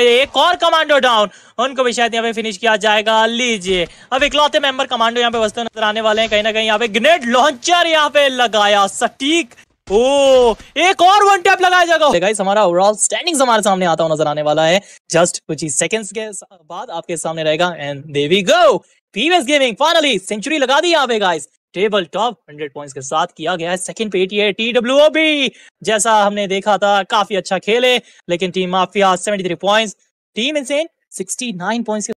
एक और commando down उनको भी शायद यहाँ पे फिनिश किया जाएगा लीजिए अब इकलौते मेंबर कमांडो यहाँ पे वस्तु नजर आने वाले हैं कहीं ना कहीं यहाँ पे ग्रेनेड लॉन्चर यहाँ पे लगाया सटीक ओ एक और वन टैप लगाया जाएगा गाइस हमारा ओवरऑल स्टैंडिंग हमारे सामने आता हुआ नजर आने वाला है जस्ट कुछ ही सेकंड्स के बाद आपके सामने रहेगा and Devi go female gaming finally century लगा दी आवे गाइस टेबल टॉप 100 पॉइंट्स के साथ किया गया है सेकंड पे एटी एट भी जैसा हमने देखा था काफी अच्छा खेले लेकिन team mafia 73 points team insane 69 points